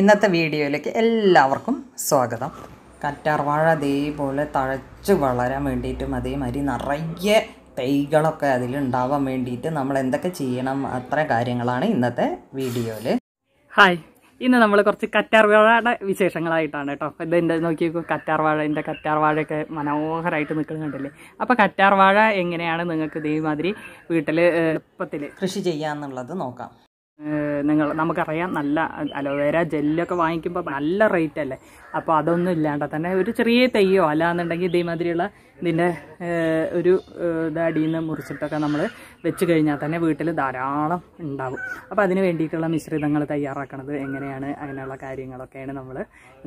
ഇന്നത്തെ വീഡിയോയിലേക്ക് എല്ലാവർക്കും സ്വാഗതം കറ്റാർവാഴ അതേപോലെ തഴച്ച് വളരാൻ വേണ്ടിയിട്ടും അതേമാതിരി നിറയെ തൈകളൊക്കെ അതിലുണ്ടാവാൻ വേണ്ടിയിട്ട് നമ്മൾ എന്തൊക്കെ ചെയ്യണം അത്ര കാര്യങ്ങളാണ് ഇന്നത്തെ വീഡിയോയിൽ ഹായ് ഇന്ന് നമ്മൾ കുറച്ച് കറ്റാർവാഴയുടെ വിശേഷങ്ങളായിട്ടാണ് കേട്ടോ ഇത് എൻ്റെ നോക്കിയേക്കൂ കറ്റാർവാഴ എൻ്റെ കറ്റാർവാഴയൊക്കെ മനോഹരമായിട്ട് നിൽക്കുന്നുണ്ടല്ലേ അപ്പോൾ കറ്റാർവാഴ എങ്ങനെയാണ് നിങ്ങൾക്ക് ഇതേമാതിരി വീട്ടിൽ എളുപ്പത്തിൽ കൃഷി ചെയ്യാന്നുള്ളത് നോക്കാം നിങ്ങൾ നമുക്കറിയാം നല്ല അലോവേര ജെല്ലൊക്കെ വാങ്ങിക്കുമ്പോൾ നല്ല റേറ്റ് അല്ലേ അപ്പോൾ അതൊന്നും ഇല്ലാണ്ട് തന്നെ ഒരു ചെറിയ തെയ്യോ അല്ലാന്നുണ്ടെങ്കിൽ ഇതേമാതിരിയുള്ള ഇതിൻ്റെ ഒരു ഇതടിയിൽ നിന്ന് മുറിച്ചിട്ടൊക്കെ നമ്മൾ വെച്ച് കഴിഞ്ഞാൽ തന്നെ വീട്ടിൽ ധാരാളം ഉണ്ടാവും അപ്പോൾ അതിന് വേണ്ടിയിട്ടുള്ള മിശ്രിതങ്ങൾ തയ്യാറാക്കണത് എങ്ങനെയാണ് അങ്ങനെയുള്ള കാര്യങ്ങളൊക്കെയാണ് നമ്മൾ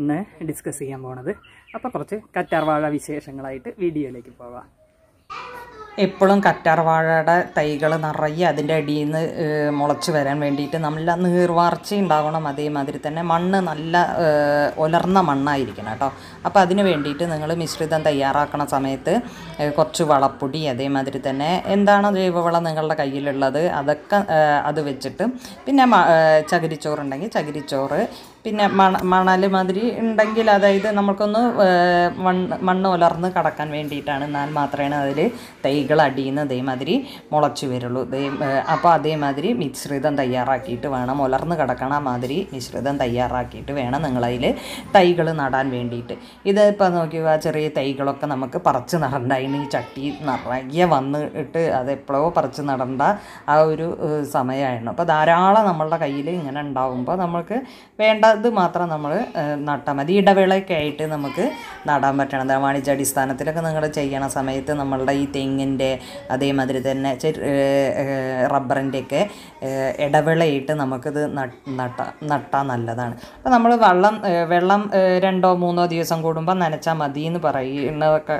ഇന്ന് ഡിസ്കസ് ചെയ്യാൻ പോണത് അപ്പോൾ കുറച്ച് കറ്റാർവാഴ വിശേഷങ്ങളായിട്ട് വീഡിയോയിലേക്ക് പോവാം എപ്പോഴും കറ്റാർവാഴയുടെ തൈകൾ നിറയെ അതിൻ്റെ അടിയിൽ നിന്ന് മുളച്ച് വരാൻ വേണ്ടിയിട്ട് നല്ല നീർവാർച്ച ഉണ്ടാകണം അതേമാതിരി തന്നെ മണ്ണ് നല്ല ഉലർന്ന മണ്ണായിരിക്കണം കേട്ടോ അപ്പോൾ അതിന് വേണ്ടിയിട്ട് നിങ്ങൾ മിശ്രിതം തയ്യാറാക്കണ സമയത്ത് കുറച്ച് വളപ്പൊടി അതേമാതിരി തന്നെ എന്താണ് ജൈവവളം നിങ്ങളുടെ കയ്യിലുള്ളത് അതൊക്കെ അത് വെച്ചിട്ട് പിന്നെ ചകിരിച്ചോറുണ്ടെങ്കിൽ ചകിരിച്ചോറ് പിന്നെ മണ മണല് മാതിരി ഉണ്ടെങ്കിൽ അതായത് നമുക്കൊന്ന് മണ്ണ് മണ്ണ് ഉലർന്ന് കടക്കാൻ വേണ്ടിയിട്ടാണ് എന്നാൽ മാത്രമേ അതിൽ തൈകൾ അടിയുന്ന ഇതേമാതിരി മുളച്ചു വരുള്ളൂ ഇതേ അപ്പോൾ അതേമാതിരി മിശ്രിതം തയ്യാറാക്കിയിട്ട് വേണം ഉലർന്ന് കിടക്കണ മാതിരി മിശ്രിതം തയ്യാറാക്കിയിട്ട് വേണം നിങ്ങളതിൽ തൈകൾ നടാൻ വേണ്ടിയിട്ട് ഇത് ഇപ്പോൾ നോക്കിയാൽ ചെറിയ തൈകളൊക്കെ നമുക്ക് പറിച്ച് നടണ്ട അതിന് ഈ ചട്ടി നിറയെ വന്നിട്ട് എപ്പോഴോ പറിച്ച് നടണ്ട ആ ഒരു സമയമായിരുന്നു അപ്പോൾ ധാരാളം നമ്മളുടെ കയ്യിൽ ഇങ്ങനെ ഉണ്ടാവുമ്പോൾ നമുക്ക് വേണ്ട അത് മാത്രം നമ്മൾ നട്ടാൽ മതി ഇടവേളയൊക്കെ ആയിട്ട് നമുക്ക് നടാൻ പറ്റണത് വാണിജ്യാടിസ്ഥാനത്തിലൊക്കെ നിങ്ങൾ ചെയ്യണ സമയത്ത് നമ്മളുടെ ഈ തെങ്ങിൻ്റെ അതേമാതിരി തന്നെ റബ്ബറിൻ്റെയൊക്കെ ഇടവേളയിട്ട് നമുക്കിത് നട്ട നട്ടാൽ നല്ലതാണ് അപ്പോൾ നമ്മൾ വെള്ളം വെള്ളം രണ്ടോ മൂന്നോ ദിവസം കൂടുമ്പോൾ നനച്ചാൽ മതി എന്ന് പറയുന്നതൊക്കെ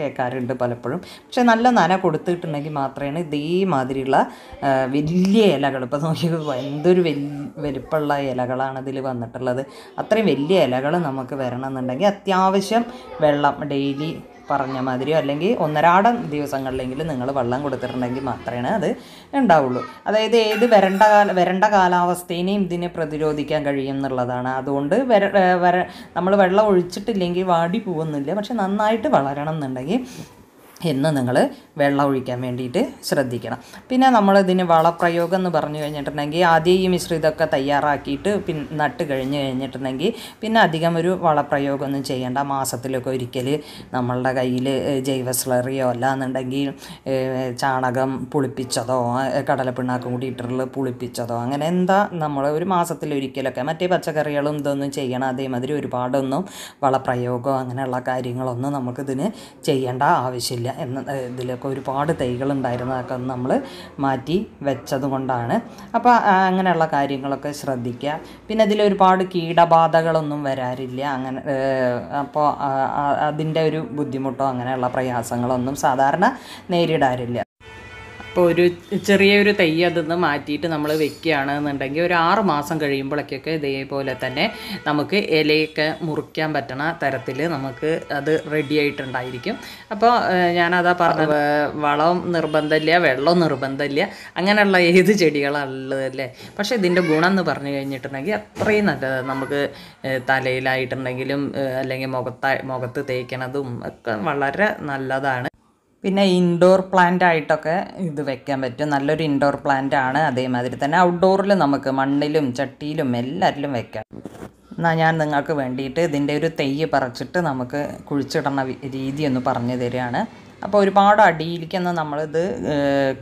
കേൾക്കാറുണ്ട് പലപ്പോഴും പക്ഷേ നല്ല നന കൊടുത്തിട്ടുണ്ടെങ്കിൽ മാത്രമേ ഇതേമാതിരിയുള്ള വലിയ ഇലകൾ ഇപ്പോൾ നോക്കിയത് എന്തൊരു വലിയ വലുപ്പമുള്ള ഇലകളാണ് ഇതിൽ വന്നിട്ടുള്ളത് വന്നിട്ടുള്ളത് അത്രയും വലിയ ഇലകൾ നമുക്ക് വരണമെന്നുണ്ടെങ്കിൽ അത്യാവശ്യം വെള്ളം ഡെയിലി പറഞ്ഞ മാതിരിയോ അല്ലെങ്കിൽ ഒന്നരാടം ദിവസങ്ങളിലെങ്കിലും നിങ്ങൾ വെള്ളം കൊടുത്തിട്ടുണ്ടെങ്കിൽ മാത്രമേ അത് ഉണ്ടാവുള്ളൂ അതായത് ഏത് വരണ്ട കാല വരണ്ട കാലാവസ്ഥയെയും ഇതിനെ പ്രതിരോധിക്കാൻ കഴിയും എന്നുള്ളതാണ് അതുകൊണ്ട് വര വര നമ്മൾ വെള്ളം ഒഴിച്ചിട്ടില്ലെങ്കിൽ വാടി പോകുന്നില്ല പക്ഷെ നന്നായിട്ട് വളരണം എന്നുണ്ടെങ്കിൽ എന്ന് നിങ്ങൾ വെള്ളം ഒഴിക്കാൻ വേണ്ടിയിട്ട് ശ്രദ്ധിക്കണം പിന്നെ നമ്മളിതിന് വളപ്രയോഗം എന്ന് പറഞ്ഞു കഴിഞ്ഞിട്ടുണ്ടെങ്കിൽ ആദ്യം ഈ മിശ്രിതമൊക്കെ തയ്യാറാക്കിയിട്ട് പിൻ നട്ട് കഴിഞ്ഞ് കഴിഞ്ഞിട്ടുണ്ടെങ്കിൽ പിന്നെ അധികം ഒരു വളപ്രയോഗമൊന്നും ചെയ്യേണ്ട മാസത്തിലൊക്കെ ഒരിക്കൽ നമ്മളുടെ കയ്യിൽ ജൈവ സ്ലറിയോ അല്ലാന്നുണ്ടെങ്കിൽ ചാണകം പുളിപ്പിച്ചതോ കടലപ്പിണ്ണാക്കും കൂടി ഇട്ടിട്ടുള്ള പുളിപ്പിച്ചതോ അങ്ങനെ എന്താ നമ്മൾ ഒരു മാസത്തിലൊരിക്കലൊക്കെ മറ്റേ പച്ചക്കറികളും ഇതൊന്നും ചെയ്യണം അതേമാതിരി ഒരുപാടൊന്നും വളപ്രയോഗം അങ്ങനെയുള്ള കാര്യങ്ങളൊന്നും നമുക്കിതിന് ചെയ്യേണ്ട ആവശ്യമില്ല എന്ന ഇതിലൊക്കെ ഒരുപാട് തൈകളുണ്ടായിരുന്നു അതൊക്കെ ഒന്ന് നമ്മൾ മാറ്റി വെച്ചത് കൊണ്ടാണ് അപ്പോൾ അങ്ങനെയുള്ള കാര്യങ്ങളൊക്കെ ശ്രദ്ധിക്കുക പിന്നെ അതിൽ ഒരുപാട് കീടബാധകളൊന്നും വരാറില്ല അങ്ങനെ അപ്പോൾ അതിൻ്റെ ഒരു ബുദ്ധിമുട്ടോ അങ്ങനെയുള്ള പ്രയാസങ്ങളൊന്നും സാധാരണ നേരിടാറില്ല ഇപ്പോൾ ഒരു ചെറിയൊരു തൈ അതിൽ മാറ്റിയിട്ട് നമ്മൾ വെക്കുകയാണെന്നുണ്ടെങ്കിൽ ഒരു ആറ് മാസം കഴിയുമ്പോഴൊക്കെയൊക്കെ ഇതേപോലെ തന്നെ നമുക്ക് ഇലയൊക്കെ മുറിക്കാൻ പറ്റണ തരത്തിൽ നമുക്ക് അത് റെഡി ആയിട്ടുണ്ടായിരിക്കും അപ്പോൾ ഞാനതാ പറഞ്ഞ വളം നിർബന്ധമില്ല വെള്ളം നിർബന്ധമില്ല അങ്ങനെയുള്ള ഏത് ചെടികളാണുള്ളത് അല്ലേ പക്ഷേ ഇതിൻ്റെ ഗുണം എന്ന് പറഞ്ഞു കഴിഞ്ഞിട്ടുണ്ടെങ്കിൽ അത്രയും നല്ലത് നമുക്ക് തലയിലായിട്ടുണ്ടെങ്കിലും അല്ലെങ്കിൽ മുഖത്തായി മുഖത്ത് തേക്കണതും ഒക്കെ വളരെ നല്ലതാണ് പിന്നെ ഇൻഡോർ പ്ലാന്റ് ആയിട്ടൊക്കെ ഇത് വെക്കാൻ പറ്റും നല്ലൊരു ഇൻഡോർ പ്ലാന്റ് ആണ് അതേമാതിരി തന്നെ ഔട്ട്ഡോറിൽ നമുക്ക് മണ്ണിലും ചട്ടിയിലും എല്ലാവരിലും വെക്കാം എന്നാൽ ഞാൻ നിങ്ങൾക്ക് വേണ്ടിയിട്ട് ഇതിൻ്റെ ഒരു തെയ്യ് പറിച്ചിട്ട് നമുക്ക് കുഴിച്ചിടണ രീതി ഒന്ന് പറഞ്ഞു തരികയാണ് അപ്പോൾ ഒരുപാട് അടിയിലേക്കൊന്നും നമ്മളിത്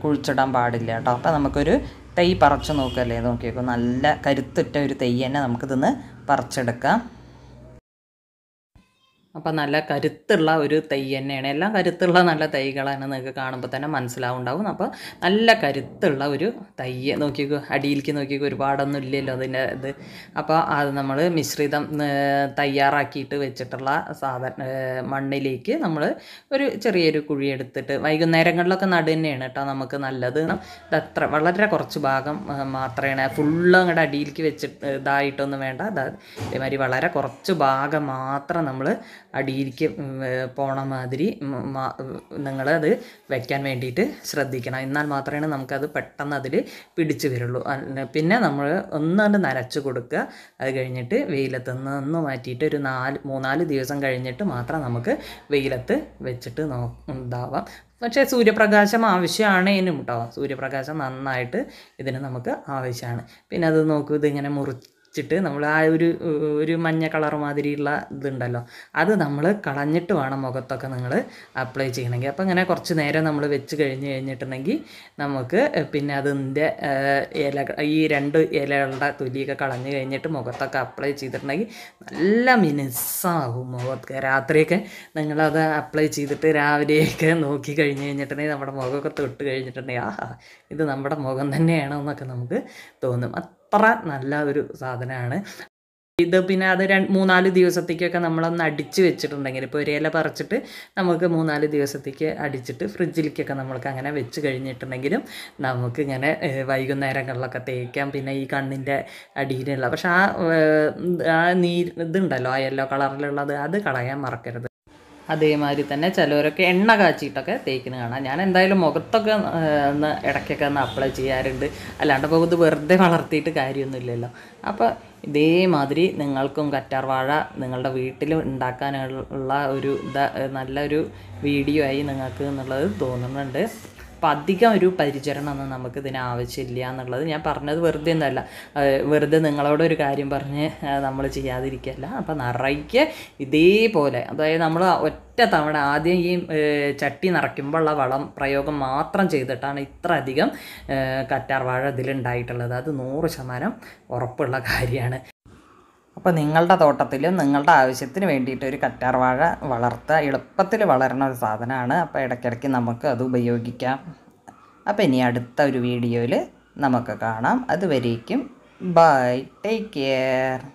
കുഴിച്ചിടാൻ പാടില്ല കേട്ടോ അപ്പോൾ നമുക്കൊരു തൈ പറിച്ചു നോക്കല്ലേ നോക്കിയേക്കും നല്ല കരുത്തുറ്റ ഒരു തെയ്യ് തന്നെ നമുക്കിതൊന്ന് പറിച്ചെടുക്കാം അപ്പം നല്ല കരുത്തുള്ള ഒരു തൈ തന്നെയാണ് എല്ലാം കരുത്തുള്ള നല്ല തൈകളാണ് നിങ്ങൾക്ക് കാണുമ്പോൾ തന്നെ മനസ്സിലാവുണ്ടാവും അപ്പോൾ നല്ല കരുത്തുള്ള ഒരു തൈ നോക്കിക്കോ അടിയിലേക്ക് നോക്കിക്കോ ഒരുപാടൊന്നും ഇല്ലല്ലോ അതിൻ്റെ ഇത് അപ്പോൾ അത് നമ്മൾ മിശ്രിതം തയ്യാറാക്കിയിട്ട് വെച്ചിട്ടുള്ള സാധന മണ്ണിലേക്ക് നമ്മൾ ഒരു ചെറിയൊരു കുഴി എടുത്തിട്ട് വൈകുന്നേരങ്ങളിലൊക്കെ നടു തന്നെയാണ് കേട്ടോ നമുക്ക് നല്ലത് ഇതത്ര വളരെ കുറച്ച് ഭാഗം മാത്രമാണ് ഫുള്ള് അങ്ങോട്ട് അടിയിലേക്ക് വെച്ചിട്ട് ഇതായിട്ടൊന്നും വേണ്ട ഇതേമാതിരി വളരെ കുറച്ച് ഭാഗം മാത്രം നമ്മൾ അടിയിലേക്ക് പോണ മാതിരി നിങ്ങളത് വയ്ക്കാൻ വേണ്ടിയിട്ട് ശ്രദ്ധിക്കണം എന്നാൽ മാത്രമേ നമുക്കത് പെട്ടെന്ന് അതിൽ പിടിച്ചു വരുള്ളൂ പിന്നെ നമ്മൾ ഒന്നുകൊണ്ട് നനച്ച് കൊടുക്കുക അത് കഴിഞ്ഞിട്ട് വെയിലത്ത് നിന്ന് മാറ്റിയിട്ട് ഒരു നാല് മൂന്നാല് ദിവസം കഴിഞ്ഞിട്ട് മാത്രം നമുക്ക് വെയിലത്ത് വെച്ചിട്ട് നോ ഉണ്ടാവാം പക്ഷേ സൂര്യപ്രകാശം ആവശ്യമാണ് ഇനും കേട്ടോ സൂര്യപ്രകാശം നന്നായിട്ട് ഇതിന് നമുക്ക് ആവശ്യമാണ് പിന്നെ അത് നോക്കൂ ഇതിങ്ങനെ മുറി വെച്ചിട്ട് നമ്മൾ ആ ഒരു ഒരു മഞ്ഞ കളർ മാതിരിയുള്ള ഇതുണ്ടല്ലോ അത് നമ്മൾ കളഞ്ഞിട്ട് വേണം മുഖത്തൊക്കെ നിങ്ങൾ അപ്ലൈ ചെയ്യണമെങ്കിൽ അപ്പോൾ അങ്ങനെ കുറച്ച് നേരം നമ്മൾ വെച്ച് കഴിഞ്ഞ് കഴിഞ്ഞിട്ടുണ്ടെങ്കിൽ നമുക്ക് പിന്നെ അതിൻ്റെ ഇല ഈ രണ്ട് ഇലകളുടെ തൊലിയൊക്കെ കളഞ്ഞ് കഴിഞ്ഞിട്ട് മുഖത്തൊക്കെ അപ്ലൈ ചെയ്തിട്ടുണ്ടെങ്കിൽ നല്ല മിനുസാകും മുഖത്തൊക്കെ രാത്രിയൊക്കെ നിങ്ങളത് അപ്ലൈ ചെയ്തിട്ട് രാവിലെയൊക്കെ നോക്കി കഴിഞ്ഞ് കഴിഞ്ഞിട്ടുണ്ടെങ്കിൽ നമ്മുടെ മുഖമൊക്കെ തൊട്ട് കഴിഞ്ഞിട്ടുണ്ടെങ്കിൽ ആഹാ ഇത് നമ്മുടെ മുഖം തന്നെയാണോ എന്നൊക്കെ നമുക്ക് തോന്നും അത്ര നല്ല ഒരു സാധനമാണ് ഇത് പിന്നെ അത് രണ്ട് മൂന്നാല് ദിവസത്തേക്കൊക്കെ നമ്മളൊന്ന് അടിച്ച് വെച്ചിട്ടുണ്ടെങ്കിൽ ഇപ്പോൾ ഒരേല പറിച്ചിട്ട് നമുക്ക് മൂന്നാല് ദിവസത്തേക്ക് അടിച്ചിട്ട് ഫ്രിഡ്ജിലേക്കൊക്കെ നമ്മൾക്ക് അങ്ങനെ വെച്ച് കഴിഞ്ഞിട്ടുണ്ടെങ്കിലും നമുക്ക് ഇങ്ങനെ വൈകുന്നേരങ്ങളിലൊക്കെ തേക്കാം പിന്നെ ഈ കണ്ണിൻ്റെ അടിയിലുള്ള പക്ഷെ ആ നീ ഇതുണ്ടല്ലോ ആ യെല്ലോ കളറിലുള്ളത് അത് കളയാൻ മറക്കരുത് അതേമാതിരി തന്നെ ചിലവരൊക്കെ എണ്ണ കാച്ചിയിട്ടൊക്കെ തേക്കുന്നത് കാണാം ഞാൻ എന്തായാലും മുഖത്തൊക്കെ ഒന്ന് ഇടയ്ക്കൊക്കെ ഒന്ന് അപ്ലൈ ചെയ്യാറുണ്ട് അല്ലാണ്ട് ഇപ്പോൾ ഇത് വെറുതെ വളർത്തിയിട്ട് കാര്യമൊന്നുമില്ലല്ലോ അപ്പോൾ ഇതേമാതിരി നിങ്ങൾക്കും കറ്റാർവാഴ നിങ്ങളുടെ വീട്ടിൽ ഉണ്ടാക്കാനുള്ള ഒരു ഇതാ നല്ലൊരു വീഡിയോ ആയി നിങ്ങൾക്ക് എന്നുള്ളത് തോന്നുന്നുണ്ട് അപ്പം അധികം ഒരു ഒന്നും നമുക്കിതിന് ആവശ്യമില്ല എന്നുള്ളത് ഞാൻ പറഞ്ഞത് വെറുതെ ഒന്നല്ല വെറുതെ നിങ്ങളോടൊരു കാര്യം പറഞ്ഞ് നമ്മൾ ചെയ്യാതിരിക്കല്ല അപ്പം നിറയ്ക്ക് ഇതേപോലെ അതായത് നമ്മൾ ഒറ്റ തവണ ആദ്യം ഈ ചട്ടി നിറയ്ക്കുമ്പോഴുള്ള വളം പ്രയോഗം മാത്രം ചെയ്തിട്ടാണ് ഇത്ര അധികം കറ്റാർ വാഴ ഇതിലുണ്ടായിട്ടുള്ളത് അത് നൂറ് ശതമാനം ഉറപ്പുള്ള കാര്യമാണ് അപ്പോൾ നിങ്ങളുടെ തോട്ടത്തിലും നിങ്ങളുടെ ആവശ്യത്തിന് വേണ്ടിയിട്ട് ഒരു കറ്റാർ വാഴ വളർത്തുക എളുപ്പത്തിൽ വളരണ ഒരു സാധനമാണ് അപ്പോൾ ഇടയ്ക്കിടയ്ക്ക് നമുക്ക് അത് ഉപയോഗിക്കാം അപ്പോൾ ഇനി അടുത്ത ഒരു വീഡിയോയിൽ നമുക്ക് കാണാം അതുവരേക്കും ബൈ ടേക്ക് കെയർ